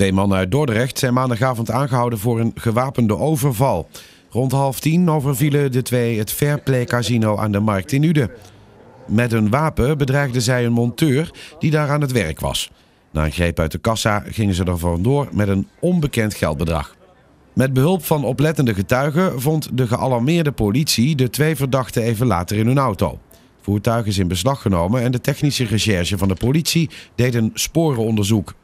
Twee mannen uit Dordrecht zijn maandagavond aangehouden voor een gewapende overval. Rond half tien overvielen de twee het Fairplay Casino aan de Markt in Uden. Met een wapen bedreigden zij een monteur die daar aan het werk was. Na een greep uit de kassa gingen ze er vandoor met een onbekend geldbedrag. Met behulp van oplettende getuigen vond de gealarmeerde politie de twee verdachten even later in hun auto. Het voertuig is in beslag genomen en de technische recherche van de politie deed een sporenonderzoek